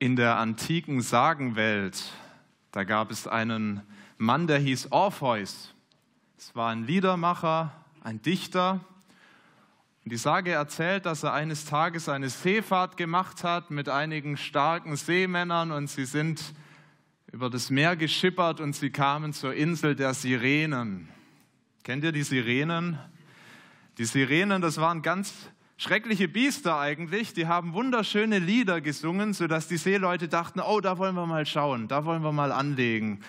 In der antiken Sagenwelt, da gab es einen Mann, der hieß Orpheus. Es war ein Liedermacher, ein Dichter. Und die Sage erzählt, dass er eines Tages eine Seefahrt gemacht hat mit einigen starken Seemännern und sie sind über das Meer geschippert und sie kamen zur Insel der Sirenen. Kennt ihr die Sirenen? Die Sirenen, das waren ganz schreckliche Biester eigentlich, die haben wunderschöne Lieder gesungen, sodass die Seeleute dachten, oh, da wollen wir mal schauen, da wollen wir mal anlegen.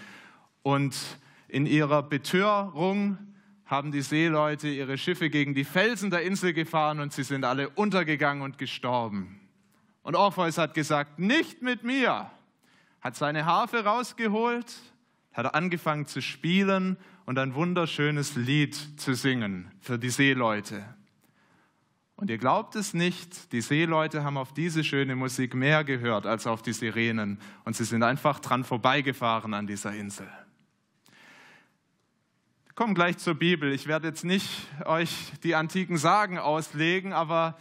Und in ihrer Betörung haben die Seeleute ihre Schiffe gegen die Felsen der Insel gefahren und sie sind alle untergegangen und gestorben. Und Orpheus hat gesagt, nicht mit mir, hat seine Harfe rausgeholt, hat angefangen zu spielen und ein wunderschönes Lied zu singen für die Seeleute. Und ihr glaubt es nicht, die Seeleute haben auf diese schöne Musik mehr gehört als auf die Sirenen. Und sie sind einfach dran vorbeigefahren an dieser Insel. Wir kommen gleich zur Bibel. Ich werde jetzt nicht euch die antiken Sagen auslegen, aber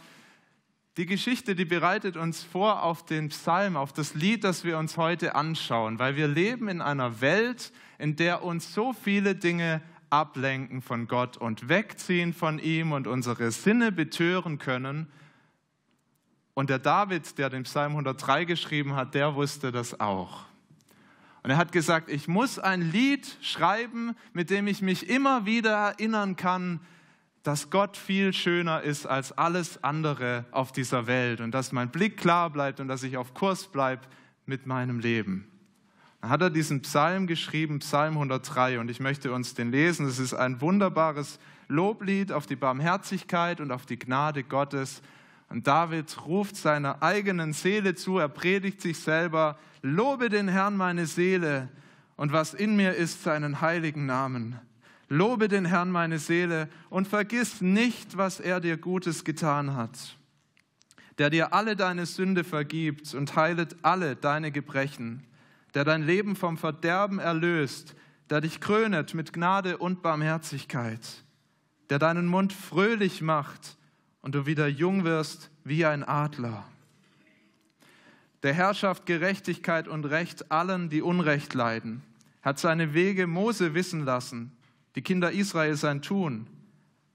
die Geschichte, die bereitet uns vor auf den Psalm, auf das Lied, das wir uns heute anschauen, weil wir leben in einer Welt, in der uns so viele Dinge ablenken von Gott und wegziehen von ihm und unsere Sinne betören können. Und der David, der den Psalm 103 geschrieben hat, der wusste das auch. Und er hat gesagt, ich muss ein Lied schreiben, mit dem ich mich immer wieder erinnern kann, dass Gott viel schöner ist als alles andere auf dieser Welt und dass mein Blick klar bleibt und dass ich auf Kurs bleibe mit meinem Leben hat er diesen Psalm geschrieben, Psalm 103. Und ich möchte uns den lesen. Es ist ein wunderbares Loblied auf die Barmherzigkeit und auf die Gnade Gottes. Und David ruft seiner eigenen Seele zu, er predigt sich selber, Lobe den Herrn meine Seele und was in mir ist, seinen heiligen Namen. Lobe den Herrn meine Seele und vergiss nicht, was er dir Gutes getan hat, der dir alle deine Sünde vergibt und heilet alle deine Gebrechen der dein Leben vom Verderben erlöst, der dich krönet mit Gnade und Barmherzigkeit, der deinen Mund fröhlich macht und du wieder jung wirst wie ein Adler. Der Herrschaft Gerechtigkeit und Recht allen, die Unrecht leiden, hat seine Wege Mose wissen lassen, die Kinder Israel sein Tun.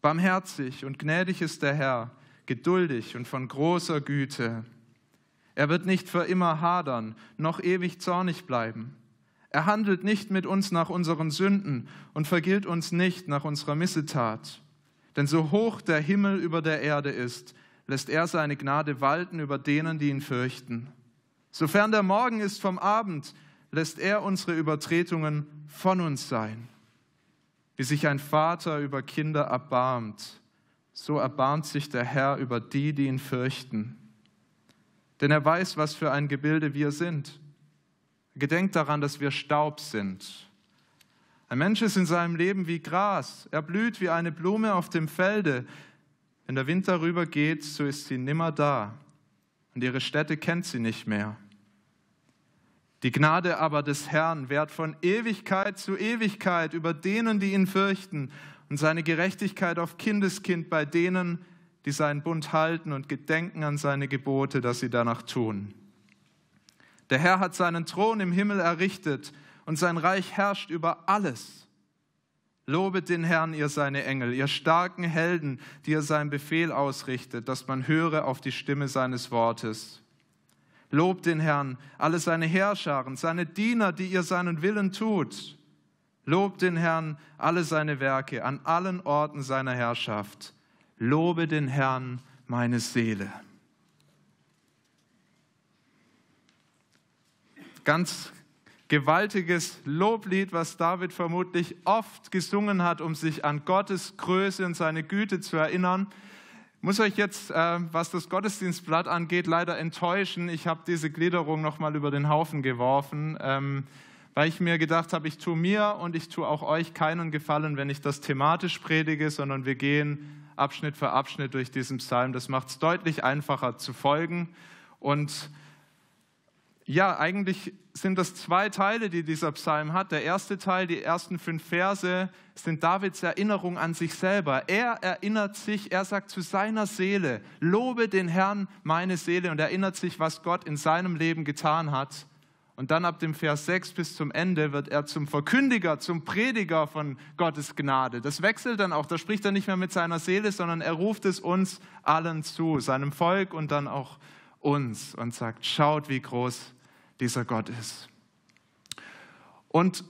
Barmherzig und gnädig ist der Herr, geduldig und von großer Güte. Er wird nicht für immer hadern, noch ewig zornig bleiben. Er handelt nicht mit uns nach unseren Sünden und vergilt uns nicht nach unserer Missetat. Denn so hoch der Himmel über der Erde ist, lässt er seine Gnade walten über denen, die ihn fürchten. Sofern der Morgen ist vom Abend, lässt er unsere Übertretungen von uns sein. Wie sich ein Vater über Kinder erbarmt, so erbarmt sich der Herr über die, die ihn fürchten. Denn er weiß, was für ein Gebilde wir sind. Gedenkt daran, dass wir Staub sind. Ein Mensch ist in seinem Leben wie Gras. Er blüht wie eine Blume auf dem Felde. Wenn der Wind darüber geht, so ist sie nimmer da. Und ihre Städte kennt sie nicht mehr. Die Gnade aber des Herrn währt von Ewigkeit zu Ewigkeit über denen, die ihn fürchten, und seine Gerechtigkeit auf Kindeskind bei denen, die seinen Bund halten und gedenken an seine Gebote, dass sie danach tun. Der Herr hat seinen Thron im Himmel errichtet und sein Reich herrscht über alles. Lobet den Herrn, ihr seine Engel, ihr starken Helden, die ihr seinen Befehl ausrichtet, dass man höre auf die Stimme seines Wortes. Lobt den Herrn, alle seine Herrscharen, seine Diener, die ihr seinen Willen tut. Lobt den Herrn, alle seine Werke, an allen Orten seiner Herrschaft. Lobe den Herrn, meine Seele. Ganz gewaltiges Loblied, was David vermutlich oft gesungen hat, um sich an Gottes Größe und seine Güte zu erinnern. Ich muss euch jetzt, äh, was das Gottesdienstblatt angeht, leider enttäuschen. Ich habe diese Gliederung nochmal über den Haufen geworfen, ähm, weil ich mir gedacht habe, ich tue mir und ich tue auch euch keinen Gefallen, wenn ich das thematisch predige, sondern wir gehen Abschnitt für Abschnitt durch diesen Psalm. Das macht es deutlich einfacher zu folgen. Und ja, eigentlich sind das zwei Teile, die dieser Psalm hat. Der erste Teil, die ersten fünf Verse, sind Davids Erinnerung an sich selber. Er erinnert sich, er sagt zu seiner Seele, lobe den Herrn meine Seele und erinnert sich, was Gott in seinem Leben getan hat. Und dann ab dem Vers 6 bis zum Ende wird er zum Verkündiger, zum Prediger von Gottes Gnade. Das wechselt dann auch, da spricht er nicht mehr mit seiner Seele, sondern er ruft es uns allen zu, seinem Volk und dann auch uns und sagt, schaut, wie groß dieser Gott ist. Und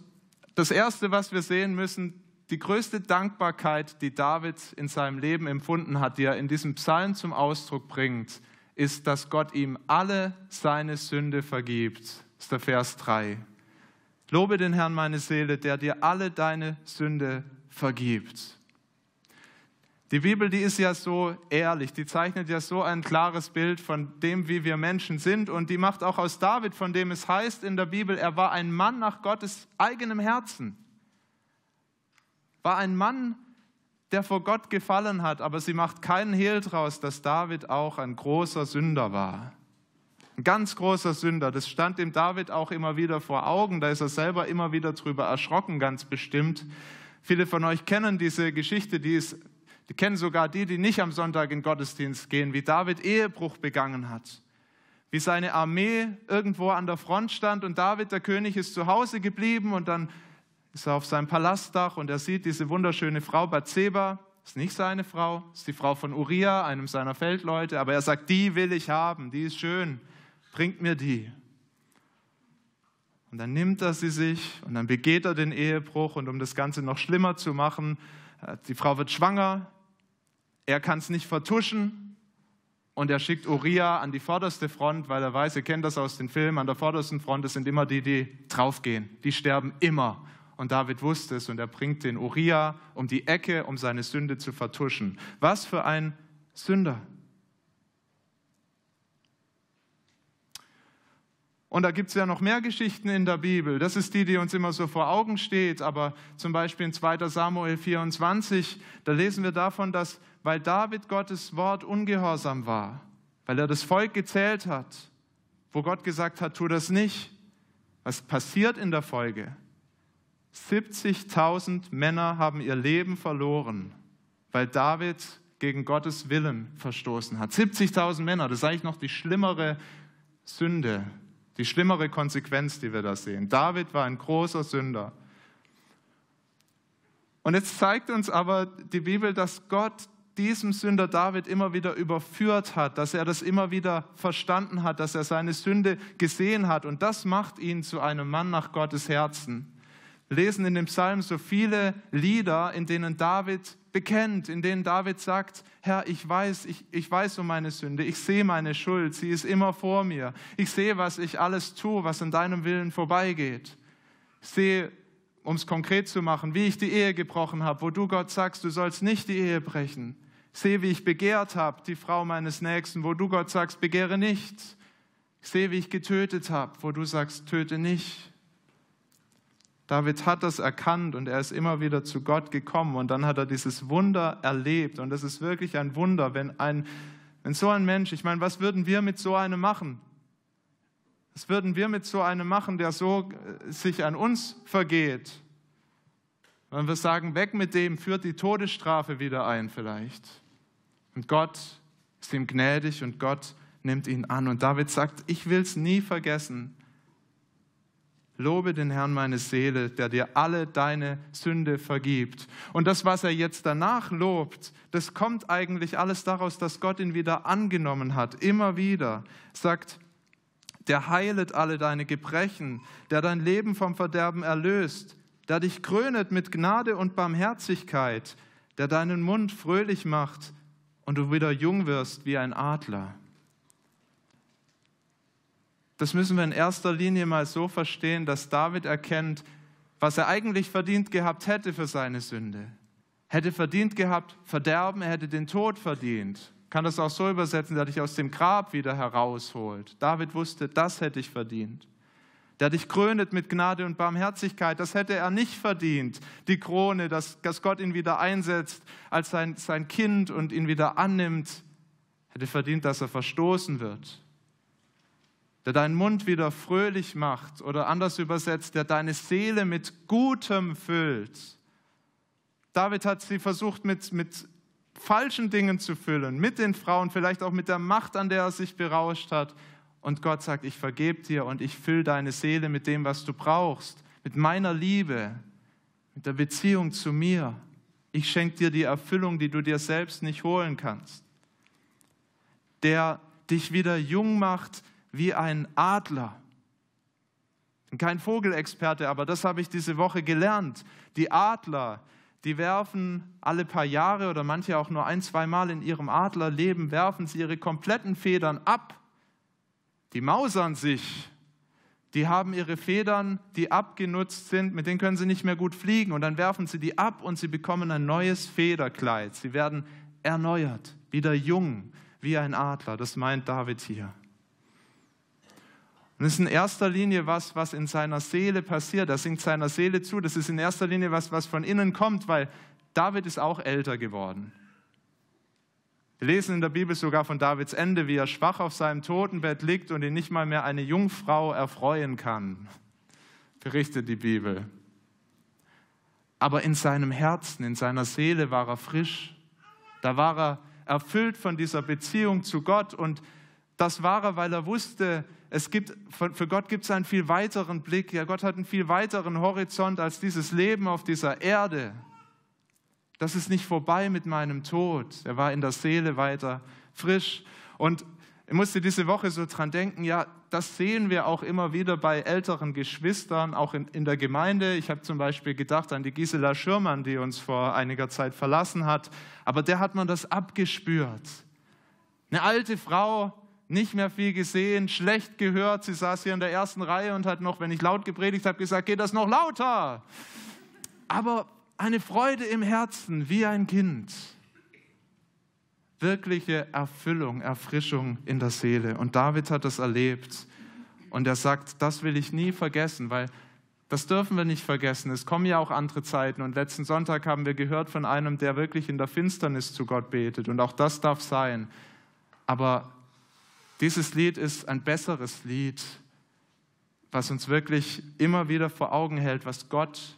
das Erste, was wir sehen müssen, die größte Dankbarkeit, die David in seinem Leben empfunden hat, die er in diesem Psalm zum Ausdruck bringt, ist, dass Gott ihm alle seine Sünde vergibt ist der Vers 3. Lobe den Herrn, meine Seele, der dir alle deine Sünde vergibt. Die Bibel, die ist ja so ehrlich, die zeichnet ja so ein klares Bild von dem, wie wir Menschen sind und die macht auch aus David, von dem es heißt in der Bibel, er war ein Mann nach Gottes eigenem Herzen. War ein Mann, der vor Gott gefallen hat, aber sie macht keinen Hehl draus, dass David auch ein großer Sünder war. Ein ganz großer Sünder. Das stand dem David auch immer wieder vor Augen. Da ist er selber immer wieder drüber erschrocken, ganz bestimmt. Viele von euch kennen diese Geschichte, die ist die kennen sogar die, die nicht am Sonntag in Gottesdienst gehen, wie David Ehebruch begangen hat, wie seine Armee irgendwo an der Front stand und David, der König, ist zu Hause geblieben und dann ist er auf seinem Palastdach und er sieht diese wunderschöne Frau Bathseba, ist nicht seine Frau, ist die Frau von Uriah, einem seiner Feldleute, aber er sagt, die will ich haben, die ist schön bringt mir die. Und dann nimmt er sie sich und dann begeht er den Ehebruch und um das Ganze noch schlimmer zu machen, äh, die Frau wird schwanger, er kann es nicht vertuschen und er schickt Uriah an die vorderste Front, weil er weiß, ihr kennt das aus den Filmen, an der vordersten Front, es sind immer die, die draufgehen, die sterben immer. Und David wusste es und er bringt den Uriah um die Ecke, um seine Sünde zu vertuschen. Was für ein Sünder. Und da gibt es ja noch mehr Geschichten in der Bibel. Das ist die, die uns immer so vor Augen steht. Aber zum Beispiel in 2 Samuel 24, da lesen wir davon, dass weil David Gottes Wort ungehorsam war, weil er das Volk gezählt hat, wo Gott gesagt hat, tu das nicht. Was passiert in der Folge? 70.000 Männer haben ihr Leben verloren, weil David gegen Gottes Willen verstoßen hat. 70.000 Männer, das ist eigentlich noch die schlimmere Sünde, die schlimmere Konsequenz, die wir da sehen. David war ein großer Sünder. Und jetzt zeigt uns aber die Bibel, dass Gott diesem Sünder David immer wieder überführt hat, dass er das immer wieder verstanden hat, dass er seine Sünde gesehen hat. Und das macht ihn zu einem Mann nach Gottes Herzen. Wir lesen in dem Psalm so viele Lieder, in denen David bekennt, in denen David sagt, Herr, ich weiß, ich, ich weiß um meine Sünde, ich sehe meine Schuld, sie ist immer vor mir. Ich sehe, was ich alles tue, was an deinem Willen vorbeigeht. Ich sehe, um es konkret zu machen, wie ich die Ehe gebrochen habe, wo du Gott sagst, du sollst nicht die Ehe brechen. Ich sehe, wie ich begehrt habe, die Frau meines Nächsten, wo du Gott sagst, begehre nicht. Ich sehe, wie ich getötet habe, wo du sagst, töte nicht. David hat das erkannt und er ist immer wieder zu Gott gekommen und dann hat er dieses Wunder erlebt und das ist wirklich ein Wunder, wenn, ein, wenn so ein Mensch, ich meine, was würden wir mit so einem machen? Was würden wir mit so einem machen, der so äh, sich an uns vergeht? Wenn wir sagen, weg mit dem, führt die Todesstrafe wieder ein vielleicht. Und Gott ist ihm gnädig und Gott nimmt ihn an. Und David sagt, ich will es nie vergessen. Lobe den Herrn meine Seele, der dir alle deine Sünde vergibt. Und das, was er jetzt danach lobt, das kommt eigentlich alles daraus, dass Gott ihn wieder angenommen hat, immer wieder. Sagt, der heilet alle deine Gebrechen, der dein Leben vom Verderben erlöst, der dich krönet mit Gnade und Barmherzigkeit, der deinen Mund fröhlich macht und du wieder jung wirst wie ein Adler. Das müssen wir in erster Linie mal so verstehen, dass David erkennt, was er eigentlich verdient gehabt hätte für seine Sünde. Hätte verdient gehabt Verderben, er hätte den Tod verdient. Kann das auch so übersetzen, der dich aus dem Grab wieder herausholt. David wusste, das hätte ich verdient. Der dich krönet mit Gnade und Barmherzigkeit, das hätte er nicht verdient. Die Krone, dass, dass Gott ihn wieder einsetzt als sein, sein Kind und ihn wieder annimmt, hätte verdient, dass er verstoßen wird der deinen Mund wieder fröhlich macht oder anders übersetzt, der deine Seele mit Gutem füllt. David hat sie versucht mit, mit falschen Dingen zu füllen, mit den Frauen, vielleicht auch mit der Macht, an der er sich berauscht hat. Und Gott sagt, ich vergebe dir und ich fülle deine Seele mit dem, was du brauchst, mit meiner Liebe, mit der Beziehung zu mir. Ich schenke dir die Erfüllung, die du dir selbst nicht holen kannst. Der dich wieder jung macht, wie ein Adler. Kein Vogelexperte, aber das habe ich diese Woche gelernt. Die Adler, die werfen alle paar Jahre oder manche auch nur ein, zwei Mal in ihrem Adlerleben, werfen sie ihre kompletten Federn ab. Die mausern sich. Die haben ihre Federn, die abgenutzt sind, mit denen können sie nicht mehr gut fliegen. Und dann werfen sie die ab und sie bekommen ein neues Federkleid. Sie werden erneuert, wieder jung, wie ein Adler. Das meint David hier. Und das ist in erster Linie was, was in seiner Seele passiert. Das singt seiner Seele zu. Das ist in erster Linie was, was von innen kommt, weil David ist auch älter geworden. Wir lesen in der Bibel sogar von Davids Ende, wie er schwach auf seinem Totenbett liegt und ihn nicht mal mehr eine Jungfrau erfreuen kann, berichtet die Bibel. Aber in seinem Herzen, in seiner Seele war er frisch. Da war er erfüllt von dieser Beziehung zu Gott und das war er, weil er wusste, es gibt, für Gott gibt es einen viel weiteren Blick. Ja, Gott hat einen viel weiteren Horizont als dieses Leben auf dieser Erde. Das ist nicht vorbei mit meinem Tod. Er war in der Seele weiter frisch. Und ich musste diese Woche so dran denken, ja, das sehen wir auch immer wieder bei älteren Geschwistern, auch in, in der Gemeinde. Ich habe zum Beispiel gedacht an die Gisela Schürmann, die uns vor einiger Zeit verlassen hat. Aber der hat man das abgespürt. Eine alte Frau, nicht mehr viel gesehen, schlecht gehört. Sie saß hier in der ersten Reihe und hat noch, wenn ich laut gepredigt habe, gesagt, geht das noch lauter. Aber eine Freude im Herzen, wie ein Kind. Wirkliche Erfüllung, Erfrischung in der Seele. Und David hat das erlebt. Und er sagt, das will ich nie vergessen, weil das dürfen wir nicht vergessen. Es kommen ja auch andere Zeiten. Und letzten Sonntag haben wir gehört von einem, der wirklich in der Finsternis zu Gott betet. Und auch das darf sein. Aber dieses Lied ist ein besseres Lied, was uns wirklich immer wieder vor Augen hält, was Gott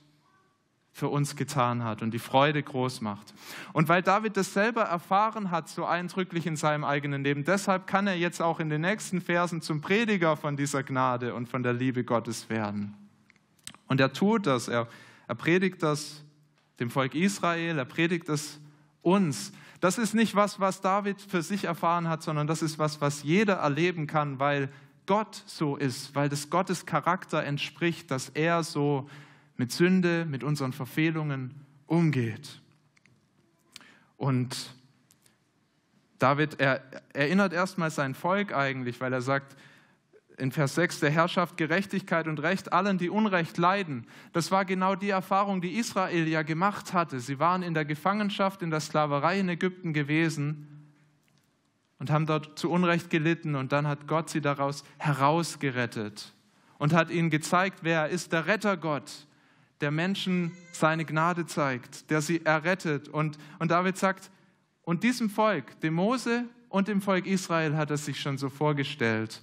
für uns getan hat und die Freude groß macht. Und weil David das selber erfahren hat, so eindrücklich in seinem eigenen Leben, deshalb kann er jetzt auch in den nächsten Versen zum Prediger von dieser Gnade und von der Liebe Gottes werden. Und er tut das, er, er predigt das dem Volk Israel, er predigt das uns. Das ist nicht was, was David für sich erfahren hat, sondern das ist was, was jeder erleben kann, weil Gott so ist, weil das Gottes Charakter entspricht, dass er so mit Sünde, mit unseren Verfehlungen umgeht. Und David er erinnert erstmal sein Volk eigentlich, weil er sagt, in Vers 6 der Herrschaft Gerechtigkeit und Recht allen, die Unrecht leiden. Das war genau die Erfahrung, die Israel ja gemacht hatte. Sie waren in der Gefangenschaft, in der Sklaverei in Ägypten gewesen und haben dort zu Unrecht gelitten und dann hat Gott sie daraus herausgerettet und hat ihnen gezeigt, wer er ist, der Rettergott, der Menschen seine Gnade zeigt, der sie errettet. Und, und David sagt, und diesem Volk, dem Mose und dem Volk Israel hat er sich schon so vorgestellt.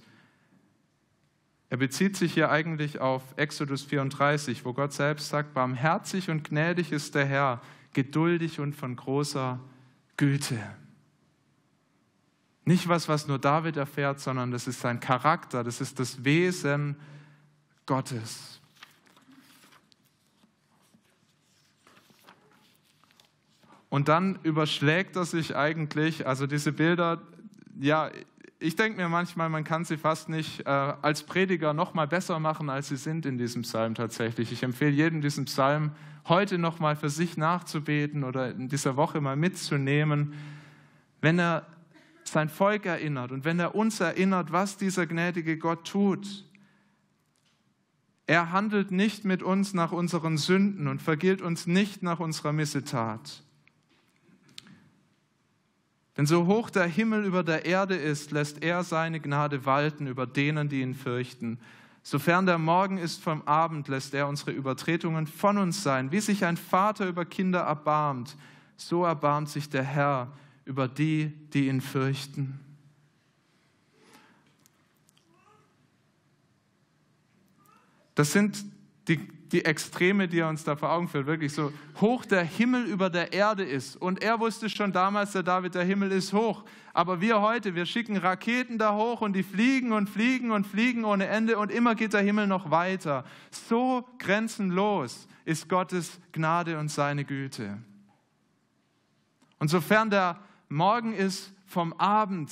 Er bezieht sich hier eigentlich auf Exodus 34, wo Gott selbst sagt, barmherzig und gnädig ist der Herr, geduldig und von großer Güte. Nicht was, was nur David erfährt, sondern das ist sein Charakter, das ist das Wesen Gottes. Und dann überschlägt er sich eigentlich, also diese Bilder, ja, ich denke mir manchmal, man kann sie fast nicht äh, als Prediger noch mal besser machen, als sie sind in diesem Psalm tatsächlich. Ich empfehle jedem diesen Psalm heute noch mal für sich nachzubeten oder in dieser Woche mal mitzunehmen, wenn er sein Volk erinnert und wenn er uns erinnert, was dieser gnädige Gott tut. Er handelt nicht mit uns nach unseren Sünden und vergilt uns nicht nach unserer Missetat. Denn so hoch der Himmel über der Erde ist, lässt er seine Gnade walten über denen, die ihn fürchten. Sofern der Morgen ist vom Abend, lässt er unsere Übertretungen von uns sein. Wie sich ein Vater über Kinder erbarmt, so erbarmt sich der Herr über die, die ihn fürchten. Das sind die, die Extreme, die er uns da vor Augen führt, wirklich so hoch der Himmel über der Erde ist. Und er wusste schon damals, der David, der Himmel ist hoch. Aber wir heute, wir schicken Raketen da hoch und die fliegen und fliegen und fliegen ohne Ende und immer geht der Himmel noch weiter. So grenzenlos ist Gottes Gnade und seine Güte. Und sofern der Morgen ist vom Abend,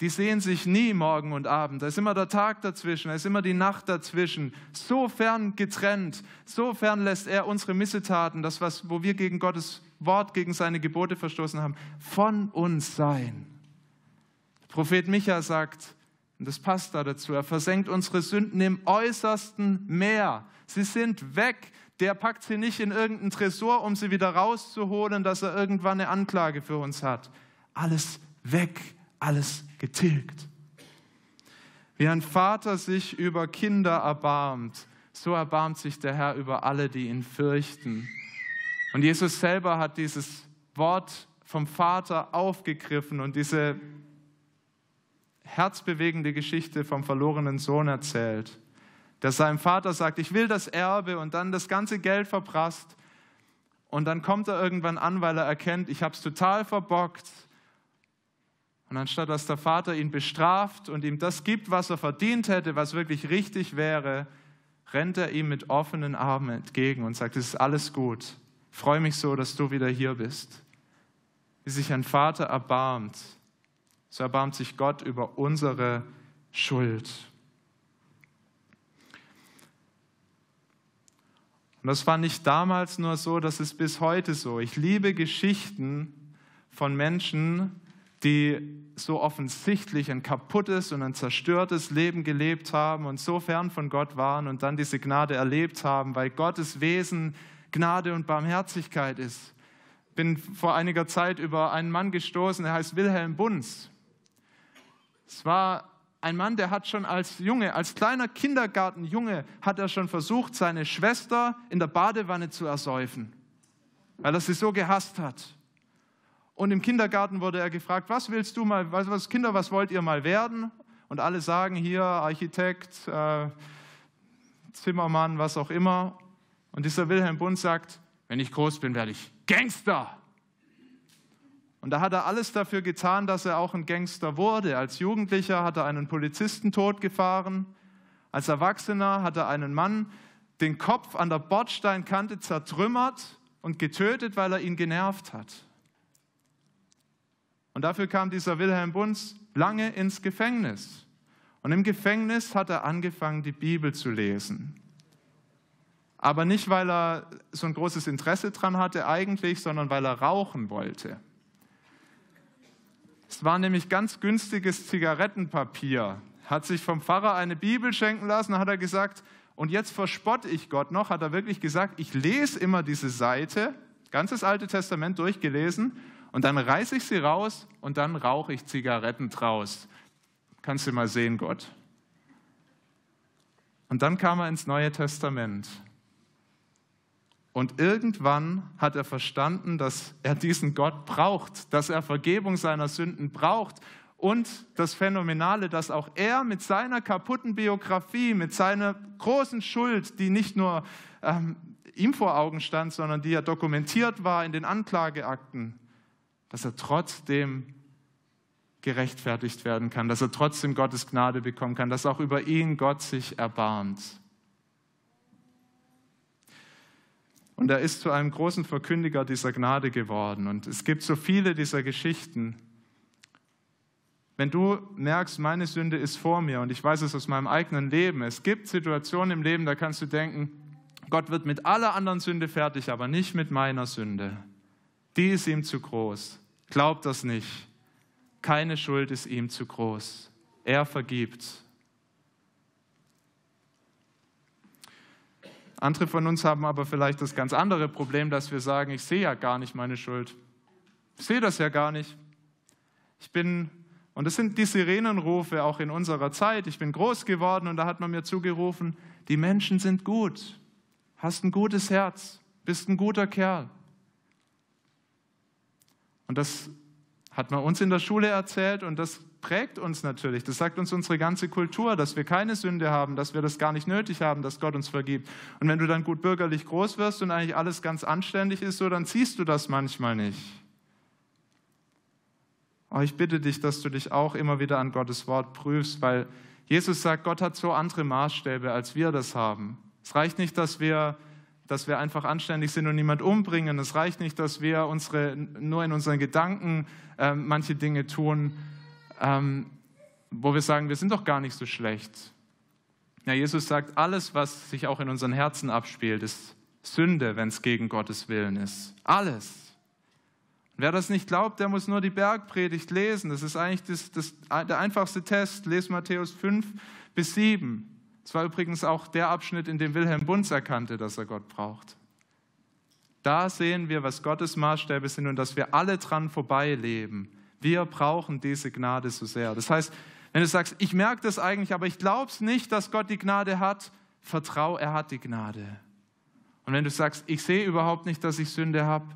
die sehen sich nie morgen und abend. Da ist immer der Tag dazwischen, da ist immer die Nacht dazwischen. So fern getrennt, so fern lässt er unsere Missetaten, das, was, wo wir gegen Gottes Wort, gegen seine Gebote verstoßen haben, von uns sein. Der Prophet Micha sagt, und das passt da dazu, er versenkt unsere Sünden im äußersten Meer. Sie sind weg. Der packt sie nicht in irgendeinen Tresor, um sie wieder rauszuholen, dass er irgendwann eine Anklage für uns hat. Alles weg alles getilgt. Wie ein Vater sich über Kinder erbarmt, so erbarmt sich der Herr über alle, die ihn fürchten. Und Jesus selber hat dieses Wort vom Vater aufgegriffen und diese herzbewegende Geschichte vom verlorenen Sohn erzählt, der seinem Vater sagt, ich will das Erbe und dann das ganze Geld verprasst. Und dann kommt er irgendwann an, weil er erkennt, ich habe es total verbockt. Und anstatt dass der Vater ihn bestraft und ihm das gibt, was er verdient hätte, was wirklich richtig wäre, rennt er ihm mit offenen Armen entgegen und sagt, es ist alles gut. Ich freue mich so, dass du wieder hier bist. Wie sich ein Vater erbarmt, so erbarmt sich Gott über unsere Schuld. Und das fand ich damals nur so, das ist bis heute so. Ich liebe Geschichten von Menschen, die so offensichtlich ein kaputtes und ein zerstörtes Leben gelebt haben und so fern von Gott waren und dann diese Gnade erlebt haben, weil Gottes Wesen Gnade und Barmherzigkeit ist. Bin vor einiger Zeit über einen Mann gestoßen, der heißt Wilhelm Bunz. Es war ein Mann, der hat schon als Junge, als kleiner Kindergartenjunge, hat er schon versucht, seine Schwester in der Badewanne zu ersäufen, weil er sie so gehasst hat. Und im Kindergarten wurde er gefragt, was willst du mal, was, was Kinder, was wollt ihr mal werden? Und alle sagen hier Architekt, äh, Zimmermann, was auch immer. Und dieser Wilhelm Bund sagt, wenn ich groß bin, werde ich Gangster. Und da hat er alles dafür getan, dass er auch ein Gangster wurde. Als Jugendlicher hat er einen Polizisten totgefahren. Als Erwachsener hat er einen Mann den Kopf an der Bordsteinkante zertrümmert und getötet, weil er ihn genervt hat. Und dafür kam dieser Wilhelm Bunz lange ins Gefängnis. Und im Gefängnis hat er angefangen, die Bibel zu lesen. Aber nicht, weil er so ein großes Interesse daran hatte eigentlich, sondern weil er rauchen wollte. Es war nämlich ganz günstiges Zigarettenpapier. Hat sich vom Pfarrer eine Bibel schenken lassen, hat er gesagt, und jetzt verspotte ich Gott noch, hat er wirklich gesagt, ich lese immer diese Seite, ganzes Alte Testament durchgelesen, und dann reiße ich sie raus und dann rauche ich Zigaretten draus. Kannst du mal sehen, Gott. Und dann kam er ins Neue Testament. Und irgendwann hat er verstanden, dass er diesen Gott braucht, dass er Vergebung seiner Sünden braucht. Und das Phänomenale, dass auch er mit seiner kaputten Biografie, mit seiner großen Schuld, die nicht nur ähm, ihm vor Augen stand, sondern die ja dokumentiert war in den Anklageakten, dass er trotzdem gerechtfertigt werden kann, dass er trotzdem Gottes Gnade bekommen kann, dass auch über ihn Gott sich erbarmt. Und er ist zu einem großen Verkündiger dieser Gnade geworden. Und es gibt so viele dieser Geschichten. Wenn du merkst, meine Sünde ist vor mir und ich weiß es aus meinem eigenen Leben, es gibt Situationen im Leben, da kannst du denken, Gott wird mit aller anderen Sünde fertig, aber nicht mit meiner Sünde. Die ist ihm zu groß. Glaubt das nicht. Keine Schuld ist ihm zu groß. Er vergibt. Andere von uns haben aber vielleicht das ganz andere Problem, dass wir sagen, ich sehe ja gar nicht meine Schuld. Ich sehe das ja gar nicht. Ich bin, und das sind die Sirenenrufe auch in unserer Zeit, ich bin groß geworden und da hat man mir zugerufen, die Menschen sind gut, hast ein gutes Herz, bist ein guter Kerl. Und das hat man uns in der Schule erzählt und das prägt uns natürlich. Das sagt uns unsere ganze Kultur, dass wir keine Sünde haben, dass wir das gar nicht nötig haben, dass Gott uns vergibt. Und wenn du dann gut bürgerlich groß wirst und eigentlich alles ganz anständig ist, so dann ziehst du das manchmal nicht. Aber oh, ich bitte dich, dass du dich auch immer wieder an Gottes Wort prüfst, weil Jesus sagt, Gott hat so andere Maßstäbe, als wir das haben. Es reicht nicht, dass wir dass wir einfach anständig sind und niemand umbringen. Es reicht nicht, dass wir unsere, nur in unseren Gedanken äh, manche Dinge tun, ähm, wo wir sagen, wir sind doch gar nicht so schlecht. Ja, Jesus sagt, alles, was sich auch in unseren Herzen abspielt, ist Sünde, wenn es gegen Gottes Willen ist. Alles. Wer das nicht glaubt, der muss nur die Bergpredigt lesen. Das ist eigentlich das, das, der einfachste Test. Lest Matthäus 5 bis 7. Es war übrigens auch der Abschnitt, in dem Wilhelm Bunz erkannte, dass er Gott braucht. Da sehen wir, was Gottes Maßstäbe sind und dass wir alle dran vorbeileben. Wir brauchen diese Gnade so sehr. Das heißt, wenn du sagst, ich merke das eigentlich, aber ich glaube es nicht, dass Gott die Gnade hat, vertrau, er hat die Gnade. Und wenn du sagst, ich sehe überhaupt nicht, dass ich Sünde habe,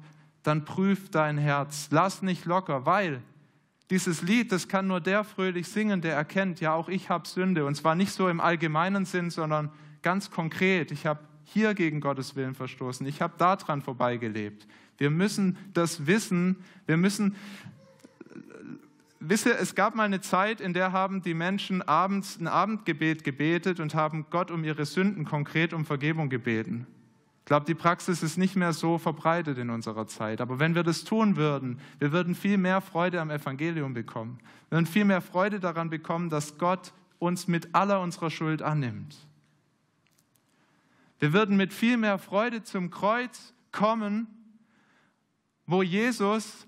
dann prüf dein Herz. Lass nicht locker, weil dieses Lied, das kann nur der fröhlich singen, der erkennt, ja, auch ich habe Sünde. Und zwar nicht so im allgemeinen Sinn, sondern ganz konkret. Ich habe hier gegen Gottes Willen verstoßen. Ich habe daran vorbeigelebt. Wir müssen das wissen. Wir müssen wisse, es gab mal eine Zeit, in der haben die Menschen abends ein Abendgebet gebetet und haben Gott um ihre Sünden konkret um Vergebung gebeten. Ich glaube, die Praxis ist nicht mehr so verbreitet in unserer Zeit. Aber wenn wir das tun würden, wir würden viel mehr Freude am Evangelium bekommen. Wir würden viel mehr Freude daran bekommen, dass Gott uns mit aller unserer Schuld annimmt. Wir würden mit viel mehr Freude zum Kreuz kommen, wo Jesus,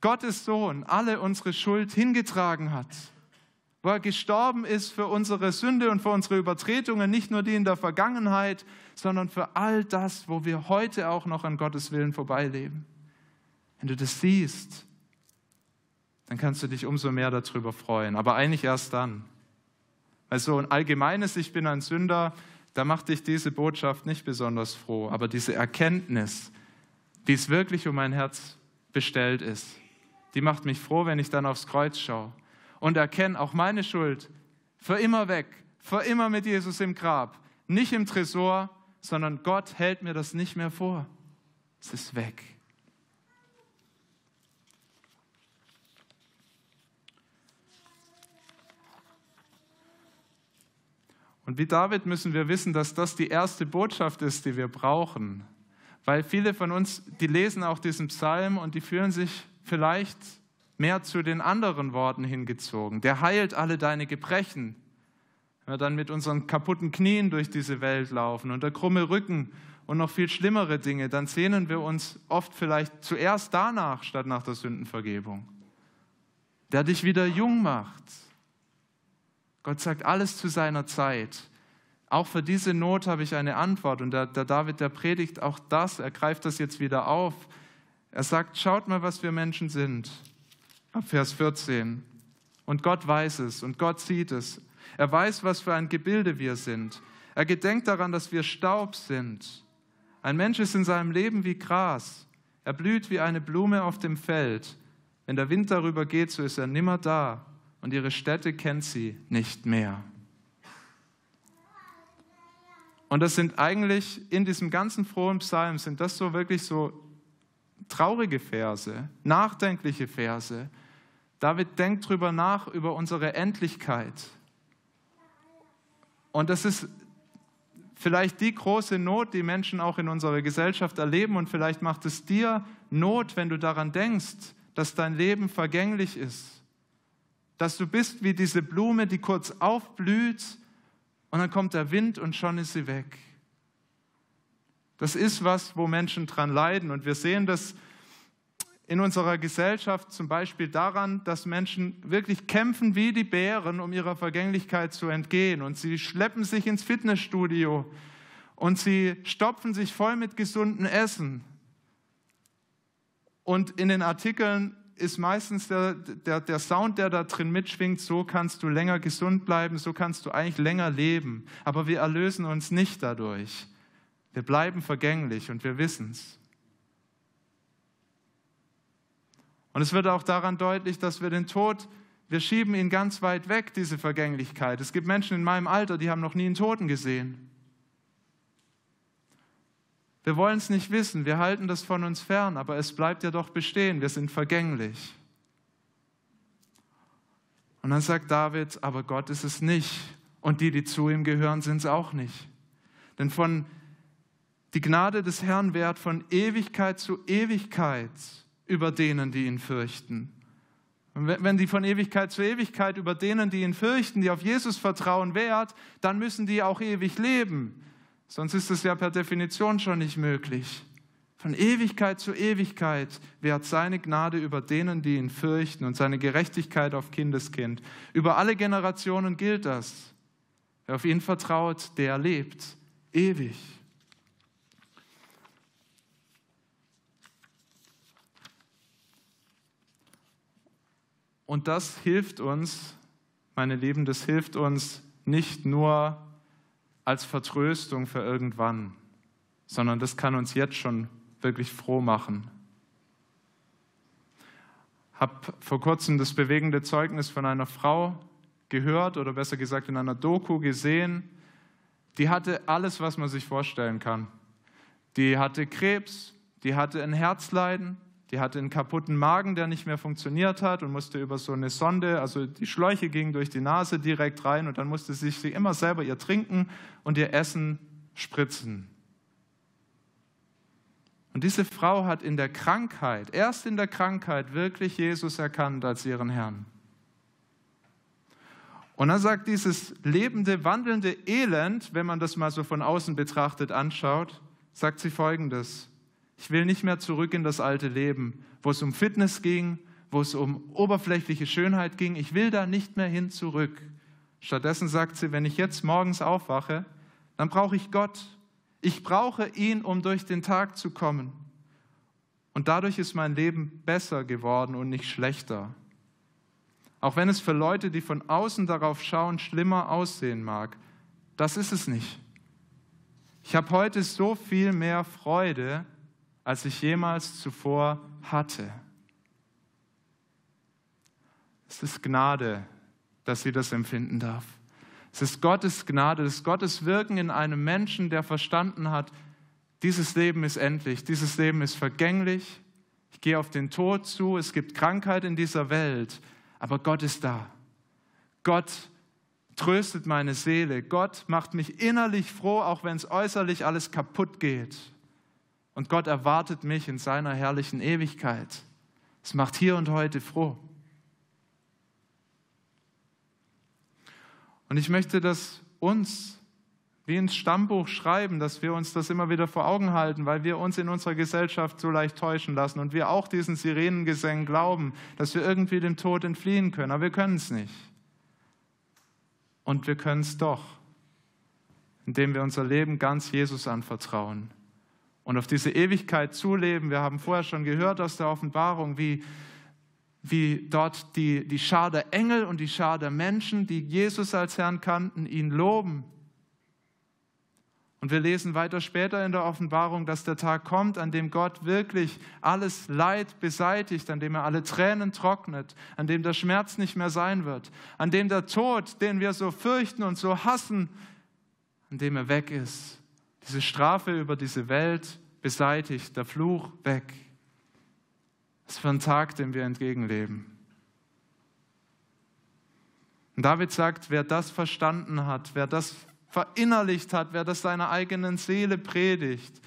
Gottes Sohn, alle unsere Schuld hingetragen hat wo er gestorben ist für unsere Sünde und für unsere Übertretungen, nicht nur die in der Vergangenheit, sondern für all das, wo wir heute auch noch an Gottes Willen vorbeileben. Wenn du das siehst, dann kannst du dich umso mehr darüber freuen, aber eigentlich erst dann. Weil so ein allgemeines Ich bin ein Sünder, da macht dich diese Botschaft nicht besonders froh, aber diese Erkenntnis, wie es wirklich um mein Herz bestellt ist, die macht mich froh, wenn ich dann aufs Kreuz schaue und erkenne auch meine Schuld für immer weg, für immer mit Jesus im Grab, nicht im Tresor, sondern Gott hält mir das nicht mehr vor. Es ist weg. Und wie David müssen wir wissen, dass das die erste Botschaft ist, die wir brauchen. Weil viele von uns, die lesen auch diesen Psalm und die fühlen sich vielleicht mehr zu den anderen Worten hingezogen. Der heilt alle deine Gebrechen. Wenn wir dann mit unseren kaputten Knien durch diese Welt laufen und der krumme Rücken und noch viel schlimmere Dinge, dann sehnen wir uns oft vielleicht zuerst danach statt nach der Sündenvergebung, der dich wieder jung macht. Gott sagt alles zu seiner Zeit. Auch für diese Not habe ich eine Antwort. Und der, der David, der predigt auch das, er greift das jetzt wieder auf. Er sagt, schaut mal, was wir Menschen sind. Ab Vers 14. Und Gott weiß es und Gott sieht es. Er weiß, was für ein Gebilde wir sind. Er gedenkt daran, dass wir Staub sind. Ein Mensch ist in seinem Leben wie Gras. Er blüht wie eine Blume auf dem Feld. Wenn der Wind darüber geht, so ist er nimmer da und ihre Städte kennt sie nicht mehr. Und das sind eigentlich in diesem ganzen frohen Psalm, sind das so wirklich so traurige Verse, nachdenkliche Verse, David denkt drüber nach, über unsere Endlichkeit. Und das ist vielleicht die große Not, die Menschen auch in unserer Gesellschaft erleben. Und vielleicht macht es dir Not, wenn du daran denkst, dass dein Leben vergänglich ist. Dass du bist wie diese Blume, die kurz aufblüht und dann kommt der Wind und schon ist sie weg. Das ist was, wo Menschen dran leiden. Und wir sehen das in unserer Gesellschaft zum Beispiel daran, dass Menschen wirklich kämpfen wie die Bären, um ihrer Vergänglichkeit zu entgehen. Und sie schleppen sich ins Fitnessstudio und sie stopfen sich voll mit gesundem Essen. Und in den Artikeln ist meistens der, der, der Sound, der da drin mitschwingt, so kannst du länger gesund bleiben, so kannst du eigentlich länger leben. Aber wir erlösen uns nicht dadurch. Wir bleiben vergänglich und wir wissen es. Und es wird auch daran deutlich, dass wir den Tod, wir schieben ihn ganz weit weg, diese Vergänglichkeit. Es gibt Menschen in meinem Alter, die haben noch nie einen Toten gesehen. Wir wollen es nicht wissen, wir halten das von uns fern, aber es bleibt ja doch bestehen, wir sind vergänglich. Und dann sagt David, aber Gott ist es nicht und die, die zu ihm gehören, sind es auch nicht. Denn von die Gnade des Herrn währt von Ewigkeit zu Ewigkeit über denen, die ihn fürchten. Und wenn die von Ewigkeit zu Ewigkeit über denen, die ihn fürchten, die auf Jesus vertrauen, wehrt, dann müssen die auch ewig leben. Sonst ist es ja per Definition schon nicht möglich. Von Ewigkeit zu Ewigkeit wehrt seine Gnade über denen, die ihn fürchten und seine Gerechtigkeit auf Kindeskind. Über alle Generationen gilt das. Wer auf ihn vertraut, der lebt ewig. Und das hilft uns, meine Lieben, das hilft uns nicht nur als Vertröstung für irgendwann, sondern das kann uns jetzt schon wirklich froh machen. Ich habe vor kurzem das bewegende Zeugnis von einer Frau gehört oder besser gesagt in einer Doku gesehen. Die hatte alles, was man sich vorstellen kann. Die hatte Krebs, die hatte ein Herzleiden, die hatte einen kaputten Magen, der nicht mehr funktioniert hat und musste über so eine Sonde, also die Schläuche gingen durch die Nase direkt rein und dann musste sie sich immer selber ihr Trinken und ihr Essen spritzen. Und diese Frau hat in der Krankheit, erst in der Krankheit, wirklich Jesus erkannt als ihren Herrn. Und dann sagt dieses lebende, wandelnde Elend, wenn man das mal so von außen betrachtet anschaut, sagt sie folgendes. Ich will nicht mehr zurück in das alte Leben, wo es um Fitness ging, wo es um oberflächliche Schönheit ging. Ich will da nicht mehr hin zurück. Stattdessen sagt sie, wenn ich jetzt morgens aufwache, dann brauche ich Gott. Ich brauche ihn, um durch den Tag zu kommen. Und dadurch ist mein Leben besser geworden und nicht schlechter. Auch wenn es für Leute, die von außen darauf schauen, schlimmer aussehen mag, das ist es nicht. Ich habe heute so viel mehr Freude, als ich jemals zuvor hatte. Es ist Gnade, dass sie das empfinden darf. Es ist Gottes Gnade, es ist Gottes Wirken in einem Menschen, der verstanden hat, dieses Leben ist endlich, dieses Leben ist vergänglich, ich gehe auf den Tod zu, es gibt Krankheit in dieser Welt, aber Gott ist da. Gott tröstet meine Seele, Gott macht mich innerlich froh, auch wenn es äußerlich alles kaputt geht. Und Gott erwartet mich in seiner herrlichen Ewigkeit. Es macht hier und heute froh. Und ich möchte das uns wie ins Stammbuch schreiben, dass wir uns das immer wieder vor Augen halten, weil wir uns in unserer Gesellschaft so leicht täuschen lassen und wir auch diesen Sirenengesängen glauben, dass wir irgendwie dem Tod entfliehen können, aber wir können es nicht. Und wir können es doch, indem wir unser Leben ganz Jesus anvertrauen und auf diese Ewigkeit zuleben. Wir haben vorher schon gehört aus der Offenbarung, wie, wie dort die, die Schar der Engel und die Schar der Menschen, die Jesus als Herrn kannten, ihn loben. Und wir lesen weiter später in der Offenbarung, dass der Tag kommt, an dem Gott wirklich alles Leid beseitigt, an dem er alle Tränen trocknet, an dem der Schmerz nicht mehr sein wird, an dem der Tod, den wir so fürchten und so hassen, an dem er weg ist diese Strafe über diese Welt beseitigt, der Fluch weg. Was für ein Tag, dem wir entgegenleben. Und David sagt, wer das verstanden hat, wer das verinnerlicht hat, wer das seiner eigenen Seele predigt,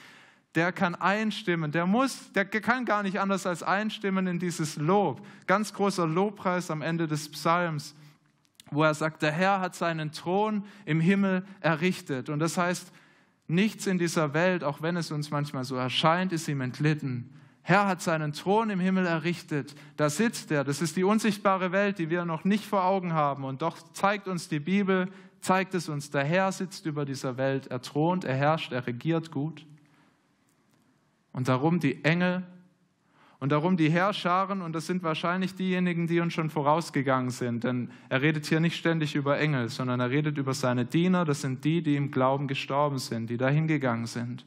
der kann einstimmen, der muss, der kann gar nicht anders als einstimmen in dieses Lob. Ganz großer Lobpreis am Ende des Psalms, wo er sagt, der Herr hat seinen Thron im Himmel errichtet. Und das heißt, Nichts in dieser Welt, auch wenn es uns manchmal so erscheint, ist ihm entlitten. Herr hat seinen Thron im Himmel errichtet. Da sitzt er. Das ist die unsichtbare Welt, die wir noch nicht vor Augen haben. Und doch zeigt uns die Bibel, zeigt es uns, der Herr sitzt über dieser Welt. Er thront, er herrscht, er regiert gut. Und darum die Engel und darum die Herrscharen, und das sind wahrscheinlich diejenigen, die uns schon vorausgegangen sind, denn er redet hier nicht ständig über Engel, sondern er redet über seine Diener, das sind die, die im Glauben gestorben sind, die dahingegangen sind.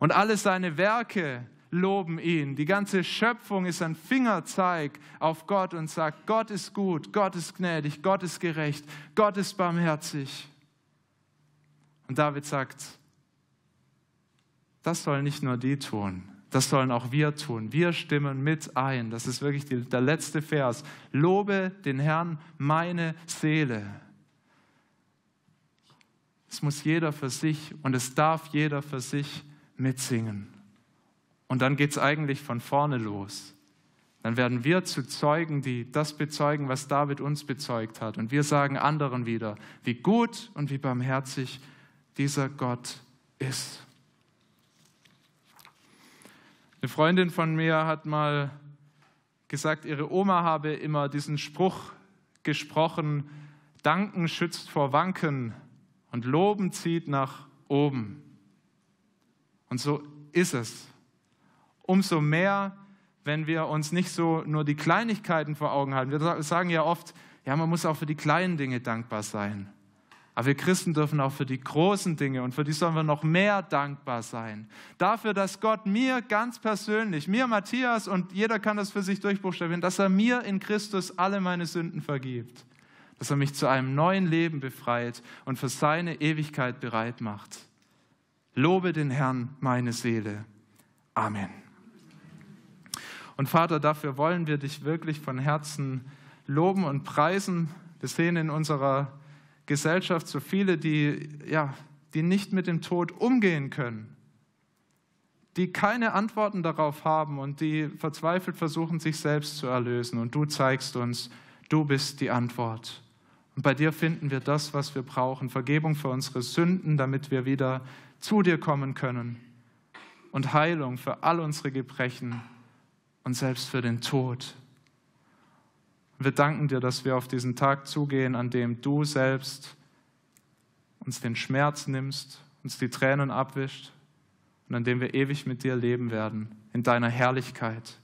Und alle seine Werke loben ihn. Die ganze Schöpfung ist ein Fingerzeig auf Gott und sagt, Gott ist gut, Gott ist gnädig, Gott ist gerecht, Gott ist barmherzig. Und David sagt, das sollen nicht nur die tun, das sollen auch wir tun. Wir stimmen mit ein. Das ist wirklich die, der letzte Vers. Lobe den Herrn, meine Seele. Es muss jeder für sich und es darf jeder für sich mitsingen. Und dann geht es eigentlich von vorne los. Dann werden wir zu Zeugen, die das bezeugen, was David uns bezeugt hat. Und wir sagen anderen wieder, wie gut und wie barmherzig dieser Gott ist. Eine Freundin von mir hat mal gesagt, ihre Oma habe immer diesen Spruch gesprochen, Danken schützt vor Wanken und Loben zieht nach oben. Und so ist es. Umso mehr, wenn wir uns nicht so nur die Kleinigkeiten vor Augen halten. Wir sagen ja oft, ja, man muss auch für die kleinen Dinge dankbar sein. Aber wir Christen dürfen auch für die großen Dinge und für die sollen wir noch mehr dankbar sein. Dafür, dass Gott mir ganz persönlich, mir Matthias und jeder kann das für sich durchbuchstabieren, dass er mir in Christus alle meine Sünden vergibt. Dass er mich zu einem neuen Leben befreit und für seine Ewigkeit bereit macht. Lobe den Herrn, meine Seele. Amen. Und Vater, dafür wollen wir dich wirklich von Herzen loben und preisen. Wir sehen in unserer Gesellschaft so viele, die, ja, die nicht mit dem Tod umgehen können, die keine Antworten darauf haben und die verzweifelt versuchen, sich selbst zu erlösen. Und du zeigst uns, du bist die Antwort. Und bei dir finden wir das, was wir brauchen, Vergebung für unsere Sünden, damit wir wieder zu dir kommen können und Heilung für all unsere Gebrechen und selbst für den Tod. Und wir danken dir, dass wir auf diesen Tag zugehen, an dem du selbst uns den Schmerz nimmst, uns die Tränen abwischt und an dem wir ewig mit dir leben werden, in deiner Herrlichkeit.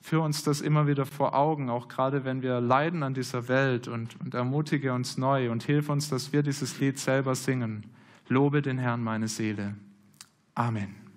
Führ uns das immer wieder vor Augen, auch gerade wenn wir leiden an dieser Welt und, und ermutige uns neu und hilf uns, dass wir dieses Lied selber singen. Lobe den Herrn, meine Seele. Amen.